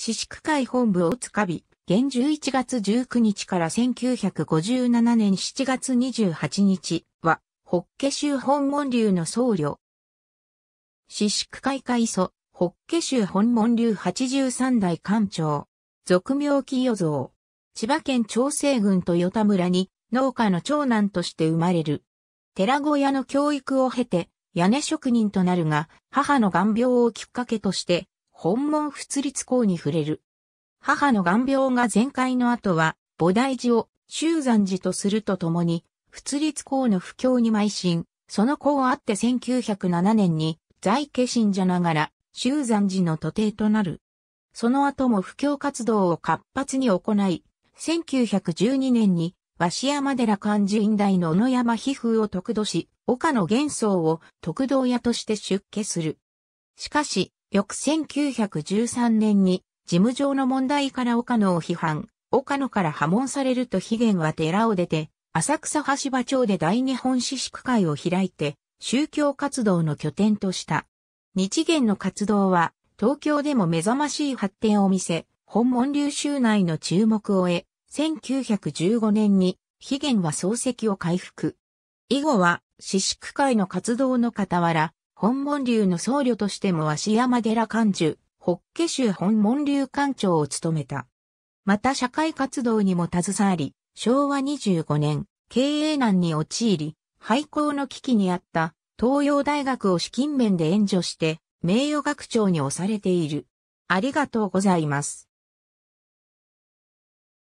四宿会本部をつかび、現11月19日から1957年7月28日は、ホッケ州本門流の僧侶。四宿会会祖、ホッケ州本門流83代館長。俗名清蔵。千葉県長生郡与田村に農家の長男として生まれる。寺小屋の教育を経て、屋根職人となるが、母の眼病をきっかけとして、本門仏立公に触れる。母の眼病が全開の後は、菩提寺を修山寺とするとともに、仏立公の布教に邁進、その子をあって1907年に、在家信者ながら、修山寺の徒弟となる。その後も布教活動を活発に行い、1912年に、鷲山寺勘寺院大の小野山皮膚を得度し、岡野元宗を得道屋として出家する。しかし、翌1913年に事務上の問題から岡野を批判、岡野から破門されると悲元は寺を出て、浅草橋場町で大日本私宿会を開いて、宗教活動の拠点とした。日元の活動は、東京でも目覚ましい発展を見せ、本門流州内の注目を得、1915年に、悲元は漱石を回復。以後は、私宿会の活動の傍ら、本門流の僧侶としても足山寺館寿、北家州本門流館長を務めた。また社会活動にも携わり、昭和25年、経営難に陥り、廃校の危機にあった東洋大学を資金面で援助して、名誉学長に押されている。ありがとうございます。